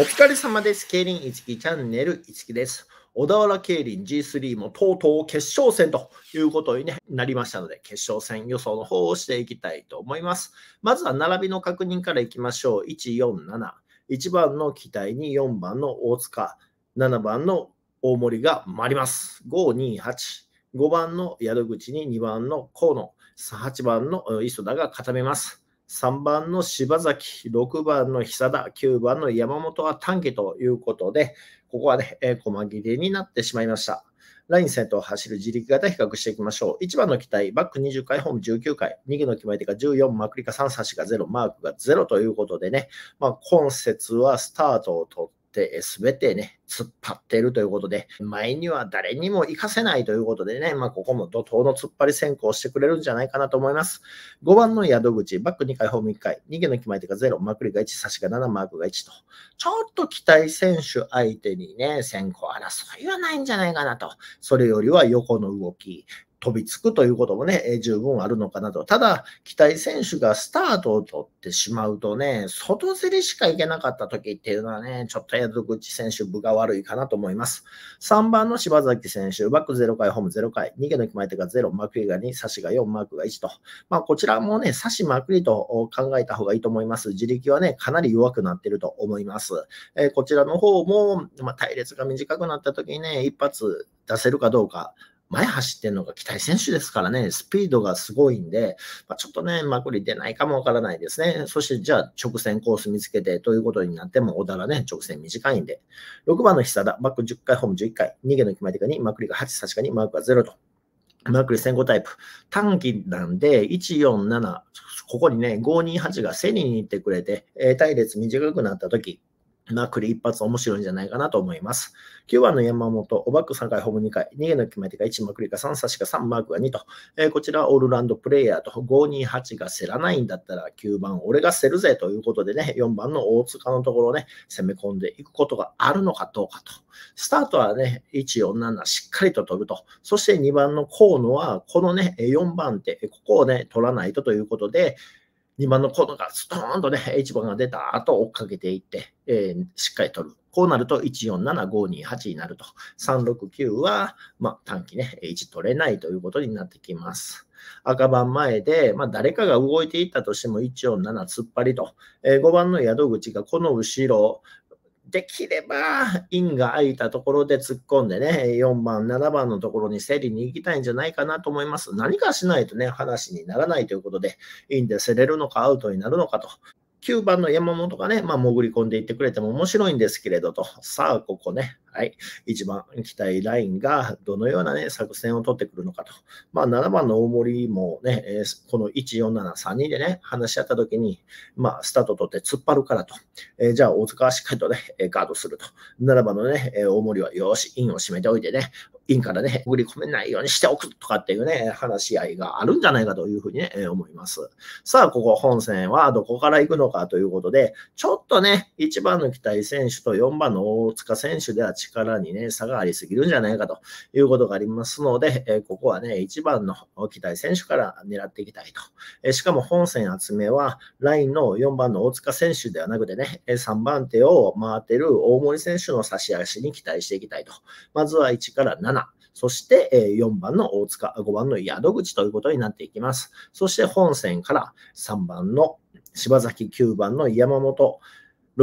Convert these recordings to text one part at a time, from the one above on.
お疲れ様です。競輪いつきチャンネルいつきです。小田原競輪 G3 もとうとう決勝戦ということになりましたので、決勝戦予想の方をしていきたいと思います。まずは並びの確認からいきましょう。1、4、7。1番の期待に4番の大塚、7番の大森が回ります。5、2、8。5番の宿口に2番の河野、8番の磯田が固めます。3番の柴崎、6番の久田、9番の山本は短期ということで、ここはね、えー、細切れになってしまいました。ライン先頭を走る自力型比較していきましょう。1番の期待、バック20回、ホーム19回、2期の決まり手が14、まくりか3、差しが0、マークが0ということでね、まあ、今節はスタートを取って、って全てね、突っ張っているということで、前には誰にも活かせないということでね、まあ、ここも怒涛の突っ張り先行してくれるんじゃないかなと思います。5番の宿口、バック2回、ホーム1回、逃げの決まり手が0、まくりが1、差しが7、マークが1と、ちょっと期待選手相手にね、先行争いはないんじゃないかなと、それよりは横の動き、飛びつくということもね、十分あるのかなと。ただ、期待選手がスタートを取ってしまうとね、外競りしか行けなかった時っていうのはね、ちょっと宿口選手、部が悪いかなと思います。3番の柴崎選手、バック0回、ホーム0回、逃げの決まり手が0、マクイが2、差しが4、マークが1と。まあ、こちらもね、差しまくりと考えた方がいいと思います。自力はね、かなり弱くなってると思います。えー、こちらの方も、まあ、隊列が短くなった時にね、一発出せるかどうか。前走ってるのが期待選手ですからね、スピードがすごいんで、まあ、ちょっとね、まくり出ないかもわからないですね。そして、じゃあ、直線コース見つけてということになっても、小田らね、直線短いんで、6番の久田、バック10回、ホーム11回、逃げの決まり手かにまくりが8、確かにマークが0と。マークリ先行タイプ。短期なんで、147、ここにね、528が1000に行ってくれて、えー、隊列短くなった時な栗一発面白いんじゃないかなと思います。9番の山本、おバック3回、ホーム2回、逃げの決め手が1、まくりか3、差しか3、マークが2と、えー、こちらオールランドプレイヤーと、528が競らないんだったら、9番、俺が競るぜということでね、4番の大塚のところね、攻め込んでいくことがあるのかどうかと。スタートはね、1、4、7、しっかりと飛ぶと。そして2番の河野は、このね、4番手、ここをね、取らないとということで、2番のコードがストーンとね、H 番が出た後追っかけていって、えー、しっかり取る。こうなると147528になると。369は、まあ、短期ね、1取れないということになってきます。赤番前で、まあ、誰かが動いていったとしても147突っ張りと、えー、5番の宿口がこの後ろ、できれば、インが空いたところで突っ込んでね、4番、7番のところに競りに行きたいんじゃないかなと思います。何かしないとね、話にならないということで、インで競れるのかアウトになるのかと。9番の山本がね、まあ、潜り込んでいってくれても面白いんですけれどと、さあ、ここね、はい、1番、期待ラインがどのような、ね、作戦を取ってくるのかと。まあ、7番の大森もね、えー、この1、4、7、3人でね、話し合った時に、まあ、スタート取って突っ張るからと。えー、じゃあ、大塚はしっかりとね、ガードすると。7番のね、大森は、よし、インを締めておいてね、インからね、売り込めないようにしておくとかっていうね、話し合いがあるんじゃないかというふうにね、思います。さあ、ここ本戦はどこから行くのかということで、ちょっとね、1番の期待選手と4番の大塚選手では力にね、差がありすぎるんじゃないかということがありますので、えここはね、1番の期待選手から狙っていきたいと。えしかも本戦集めは、ラインの4番の大塚選手ではなくてね、3番手を回ってる大森選手の差し足に期待していきたいと。まずは1から7。そして4番の大塚、5番の宿口ということになっていきます。そして本戦から3番の柴崎、9番の山本、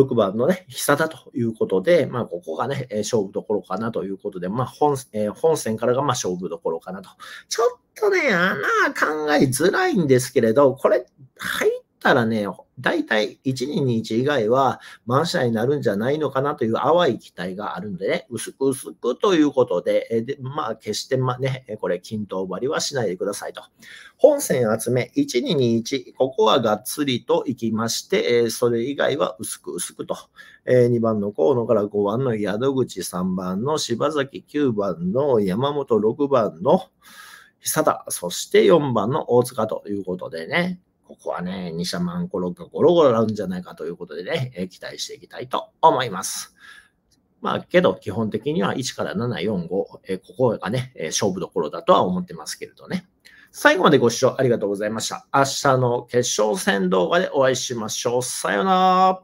6番のね、久田ということで、まあ、ここがね、勝負どころかなということで、まあ本、えー、本戦からがま勝負どころかなと。ちょっとね、穴考えづらいんですけれど、これ、入ったらね、大体1人に1以外は満車になるんじゃないのかなという淡い期待があるんでね、薄く薄くということで、えでまあ、決してまね、これ均等割りはしないでくださいと。本線集め1221、ここはがっつりと行きまして、えそれ以外は薄く薄くと。え2番の河野から5番の宿口、3番の柴崎、9番の山本、6番の久田、そして4番の大塚ということでね、ここはね、二者マンコロがゴロゴロなるんじゃないかということでね、え期待していきたいと思います。まあ、けど、基本的には1から7、4、5、えここがね、え勝負どころだとは思ってますけれどね。最後までご視聴ありがとうございました。明日の決勝戦動画でお会いしましょう。さようなら。